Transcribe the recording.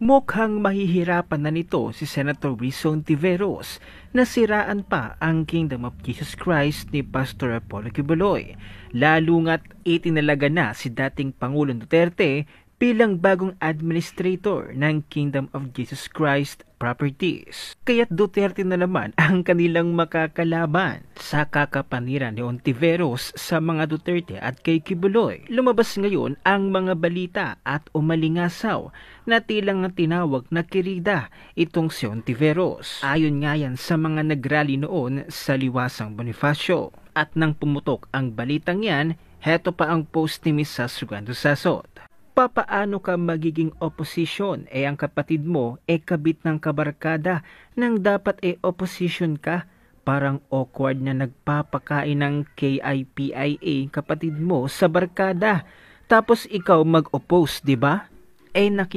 Mukhang mahihirapan na nito si Senator Rizon Tiveros na siraan pa ang Kingdom of Jesus Christ ni Pastor Apollo Kibuloy. Lalo nga't itinalaga na si dating Pangulong Duterte bilang bagong administrator ng Kingdom of Jesus Christ properties. Kaya't Duterte na naman ang kanilang makakalaban sa kakapanira ni Ontiveros sa mga Duterte at kay Kibuloy. Lumabas ngayon ang mga balita at umalingasaw na tilang tinawag na kirida itong si Ontiveros. Ayon nga yan sa mga nagrally noon sa Liwasang Bonifacio. At nang pumutok ang balitang yan, heto pa ang post ni Mrs. Sugando Sasot papaano ka magiging opposition eh ang kapatid mo eh kabit ng kabarkada nang dapat eh opposition ka parang awkward na nagpapakain ng KIPIA eh, kapatid mo sa barkada tapos ikaw mag-oppose, 'di ba? Eh nakik